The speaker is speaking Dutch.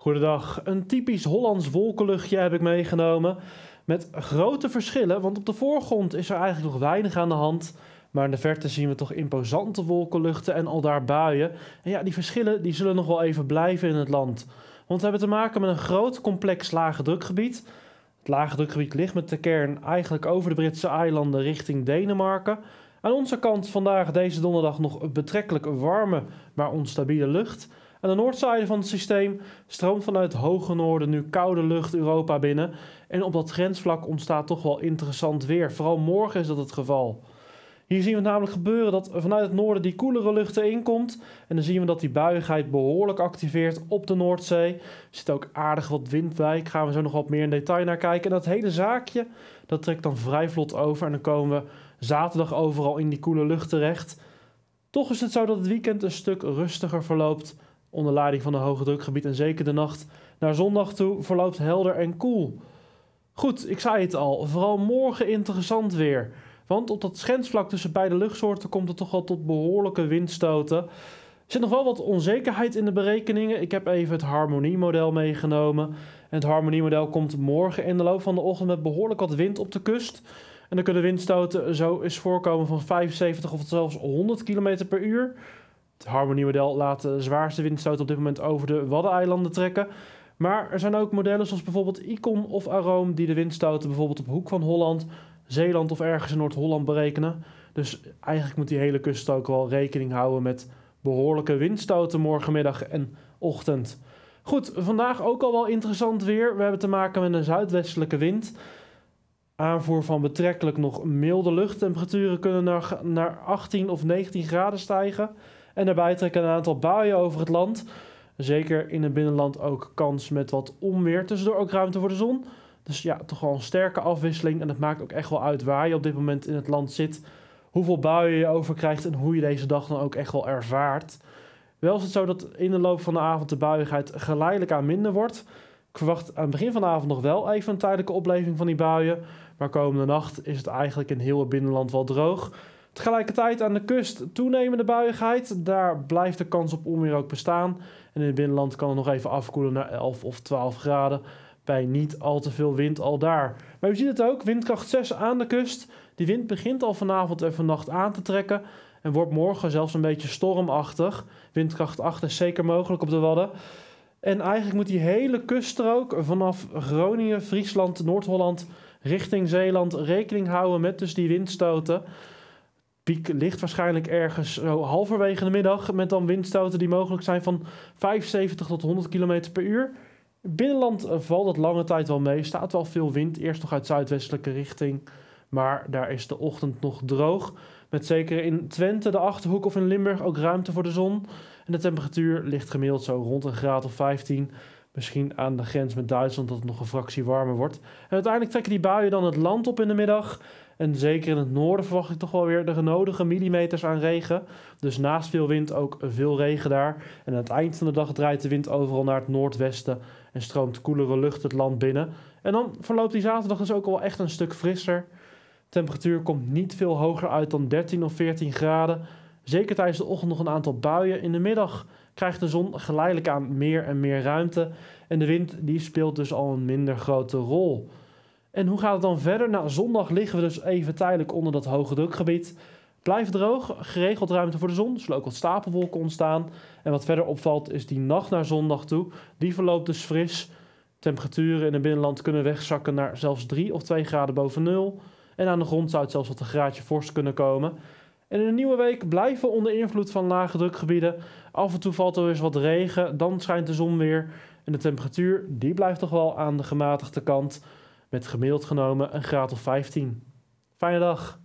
Goedendag, een typisch Hollands wolkenluchtje heb ik meegenomen. Met grote verschillen, want op de voorgrond is er eigenlijk nog weinig aan de hand. Maar in de verte zien we toch imposante wolkenluchten en al daar buien. En ja, die verschillen die zullen nog wel even blijven in het land. Want we hebben te maken met een groot complex lage drukgebied. Het lage drukgebied ligt met de kern eigenlijk over de Britse eilanden richting Denemarken. Aan onze kant vandaag deze donderdag nog betrekkelijk warme, maar onstabiele lucht. Aan de noordzijde van het systeem stroomt vanuit het hoge noorden nu koude lucht Europa binnen. En op dat grensvlak ontstaat toch wel interessant weer. Vooral morgen is dat het geval. Hier zien we het namelijk gebeuren dat vanuit het noorden die koelere lucht erin komt. En dan zien we dat die buiigheid behoorlijk activeert op de Noordzee. Er zit ook aardig wat wind bij. Gaan we zo nog wat meer in detail naar kijken. En dat hele zaakje, dat trekt dan vrij vlot over. En dan komen we zaterdag overal in die koele lucht terecht. Toch is het zo dat het weekend een stuk rustiger verloopt Onder lading van een hoge drukgebied en zeker de nacht naar zondag toe verloopt helder en koel. Goed, ik zei het al, vooral morgen interessant weer. Want op dat schensvlak tussen beide luchtsoorten komt het toch wel tot behoorlijke windstoten. Er zit nog wel wat onzekerheid in de berekeningen. Ik heb even het harmoniemodel meegenomen. En het harmoniemodel komt morgen in de loop van de ochtend met behoorlijk wat wind op de kust. En dan kunnen windstoten zo eens voorkomen van 75 of zelfs 100 km per uur. Het Harmony-model laat de zwaarste windstoot op dit moment over de Waddeneilanden trekken. Maar er zijn ook modellen zoals bijvoorbeeld Icon of AROME die de windstoten bijvoorbeeld op hoek van Holland, Zeeland of ergens in Noord-Holland berekenen. Dus eigenlijk moet die hele kust ook wel rekening houden met behoorlijke windstoten morgenmiddag en ochtend. Goed, vandaag ook al wel interessant weer. We hebben te maken met een zuidwestelijke wind. Aanvoer van betrekkelijk nog milde lucht. Temperaturen kunnen naar, naar 18 of 19 graden stijgen. En daarbij trekken een aantal buien over het land. Zeker in het binnenland ook kans met wat onweer. Tussendoor ook ruimte voor de zon. Dus ja, toch wel een sterke afwisseling. En dat maakt ook echt wel uit waar je op dit moment in het land zit. Hoeveel buien je over krijgt en hoe je deze dag dan ook echt wel ervaart. Wel is het zo dat in de loop van de avond de buiigheid geleidelijk aan minder wordt. Ik verwacht aan het begin van de avond nog wel even een tijdelijke opleving van die buien. Maar komende nacht is het eigenlijk in heel het binnenland wel droog. Tegelijkertijd aan de kust toenemende buiigheid. Daar blijft de kans op onweer ook bestaan. En in het binnenland kan het nog even afkoelen naar 11 of 12 graden. Bij niet al te veel wind al daar. Maar we ziet het ook, windkracht 6 aan de kust. Die wind begint al vanavond en vannacht aan te trekken. En wordt morgen zelfs een beetje stormachtig. Windkracht 8 is zeker mogelijk op de Wadden. En eigenlijk moet die hele kuststrook vanaf Groningen, Friesland, Noord-Holland richting Zeeland rekening houden met dus die windstoten ligt waarschijnlijk ergens zo halverwege de middag. Met dan windstoten die mogelijk zijn van 75 tot 100 km per uur. Binnenland eh, valt dat lange tijd wel mee. Staat wel veel wind. Eerst nog uit zuidwestelijke richting. Maar daar is de ochtend nog droog. Met zeker in Twente, de Achterhoek of in Limburg ook ruimte voor de zon. En de temperatuur ligt gemiddeld zo rond een graad of 15. Misschien aan de grens met Duitsland dat het nog een fractie warmer wordt. En uiteindelijk trekken die buien dan het land op in de middag. En zeker in het noorden verwacht ik toch wel weer de genodige millimeters aan regen. Dus naast veel wind ook veel regen daar. En aan het eind van de dag draait de wind overal naar het noordwesten en stroomt koelere lucht het land binnen. En dan verloopt die zaterdag dus ook al echt een stuk frisser. De temperatuur komt niet veel hoger uit dan 13 of 14 graden. Zeker tijdens de ochtend nog een aantal buien. In de middag krijgt de zon geleidelijk aan meer en meer ruimte. En de wind die speelt dus al een minder grote rol. En hoe gaat het dan verder? Nou, zondag liggen we dus even tijdelijk onder dat hoge drukgebied. Blijft droog, geregeld ruimte voor de zon, zullen dus ook wat stapelwolken ontstaan. En wat verder opvalt is die nacht naar zondag toe. Die verloopt dus fris. Temperaturen in het binnenland kunnen wegzakken naar zelfs 3 of 2 graden boven nul. En aan de grond zou het zelfs wat een graadje vorst kunnen komen. En in de nieuwe week blijven we onder invloed van lage drukgebieden. Af en toe valt er eens wat regen, dan schijnt de zon weer. En de temperatuur die blijft toch wel aan de gematigde kant. Met gemiddeld genomen een graad of 15. Fijne dag!